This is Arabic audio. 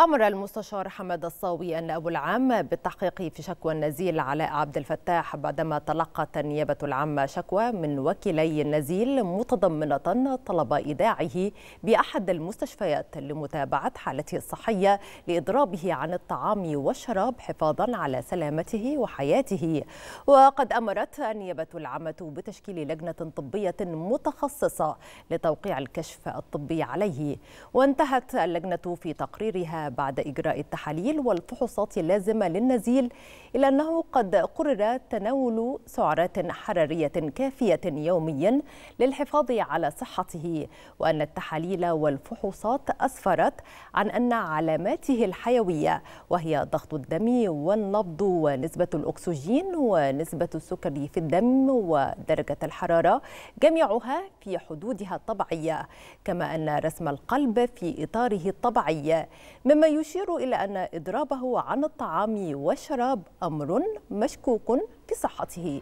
أمر المستشار حماد الصاوي النائب العام بالتحقيق في شكوى النزيل علاء عبد الفتاح بعدما تلقت النيابة العامة شكوى من وكيلي النزيل متضمنة طلب إيداعه بأحد المستشفيات لمتابعة حالته الصحية لإضرابه عن الطعام والشراب حفاظا على سلامته وحياته وقد أمرت النيابة العامة بتشكيل لجنة طبية متخصصة لتوقيع الكشف الطبي عليه وانتهت اللجنة في تقريرها بعد إجراء التحاليل والفحوصات اللازمة للنزيل إلا أنه قد قرر تناول سعرات حرارية كافية يوميا للحفاظ على صحته وأن التحاليل والفحوصات أسفرت عن أن علاماته الحيوية وهي ضغط الدم والنبض ونسبة الأكسجين ونسبة السكر في الدم ودرجة الحرارة جميعها في حدودها الطبيعية كما أن رسم القلب في إطاره الطبيعي مما مما يشير إلى أن إضرابه عن الطعام والشراب أمر مشكوك في صحته